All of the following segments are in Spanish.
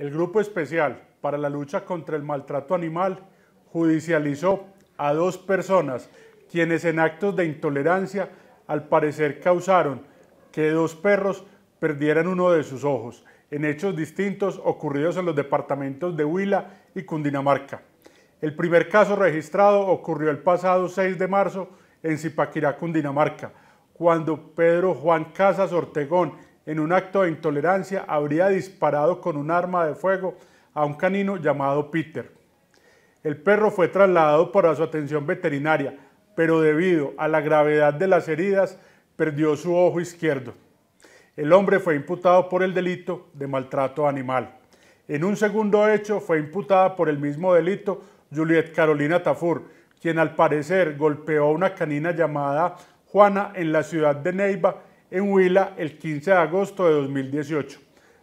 el Grupo Especial para la Lucha contra el Maltrato Animal judicializó a dos personas quienes en actos de intolerancia al parecer causaron que dos perros perdieran uno de sus ojos en hechos distintos ocurridos en los departamentos de Huila y Cundinamarca. El primer caso registrado ocurrió el pasado 6 de marzo en Zipaquirá, Cundinamarca, cuando Pedro Juan Casas Ortegón en un acto de intolerancia, habría disparado con un arma de fuego a un canino llamado Peter. El perro fue trasladado para su atención veterinaria, pero debido a la gravedad de las heridas, perdió su ojo izquierdo. El hombre fue imputado por el delito de maltrato animal. En un segundo hecho fue imputada por el mismo delito Juliet Carolina Tafur, quien al parecer golpeó a una canina llamada Juana en la ciudad de Neiva en Huila el 15 de agosto de 2018.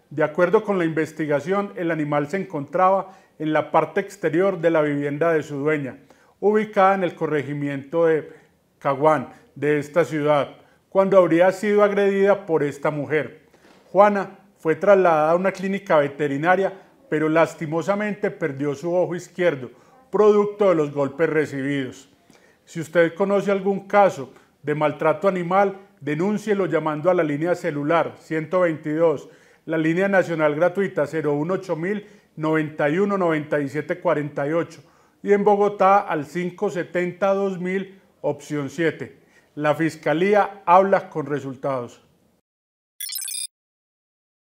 De acuerdo con la investigación, el animal se encontraba en la parte exterior de la vivienda de su dueña, ubicada en el corregimiento de Caguán de esta ciudad, cuando habría sido agredida por esta mujer. Juana fue trasladada a una clínica veterinaria, pero lastimosamente perdió su ojo izquierdo, producto de los golpes recibidos. Si usted conoce algún caso de maltrato animal, denúncielo llamando a la línea celular 122, la línea nacional gratuita 018000 91 48 y en Bogotá al 572000 opción 7. La Fiscalía habla con resultados.